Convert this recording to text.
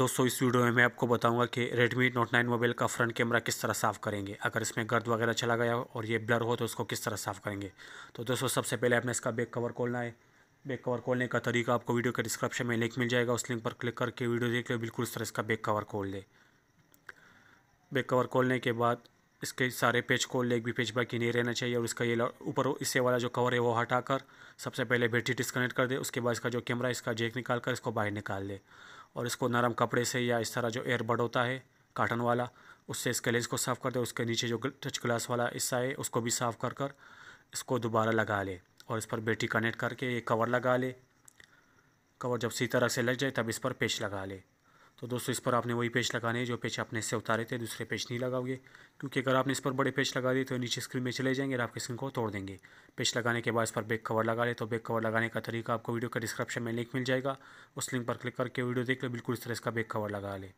दोस्तों इस वीडियो में मैं आपको बताऊंगा कि Redmi Note 9 मोबाइल का फ्रंट कैमरा किस तरह साफ़ करेंगे अगर इसमें गर्द वगैरह चला गया और ये ब्लर हो तो उसको किस तरह साफ़ करेंगे तो दोस्तों सबसे पहले आपने इसका बैक कवर खोलना है बैक कवर खोलने का तरीका आपको वीडियो के डिस्क्रिप्शन में लिंक मिल जाएगा उस लिंक पर क्लिक करके वीडियो देख लो बिल्कुल इस तरह इसका बैक कवर खोल दे बैक कवर खोलने के बाद इसके सारे पेज खोल ले एक भी पेज बाकी नहीं रहना चाहिए और इसका ये ऊपर इससे वाला जो कवर है वो हटाकर सबसे पहले बैटरी डिस्कनेक्ट कर दे उसके बाद इसका जो कैमरा इसका जेक निकाल कर इसको बाहर निकाल दे और इसको नरम कपड़े से या इस तरह जो एयरबड होता है काटन वाला उससे इसके लेंस को साफ़ कर दे उसके नीचे जो टच ग्लास वाला हिस्सा है उसको भी साफ़ कर कर इसको दोबारा लगा ले और इस पर बेटी कनेक्ट करके ये कवर लगा ले कवर जब सही तरह से लग जाए तब इस पर पेच लगा ले तो दोस्तों इस पर आपने वही पेज लगाने हैं जो पेज आपने इससे उतारे थे दूसरे पेज नहीं लगाओगे क्योंकि अगर आपने इस पर बड़े पेज लगा दिए तो नीचे स्क्रीन में चले जाएंगे और आपके स्क्रीन को तोड़ देंगे पेज लगाने के बाद इस पर बैक कवर लगा ले तो बैक कवर लगाने का तरीका आपको वीडियो का डिस्क्रिप्शन में लिंक मिल जाएगा उस लिंक पर क्लिक करके वीडियो देख लो बिल्कुल इस तरह इसका बैक कवर लगा ले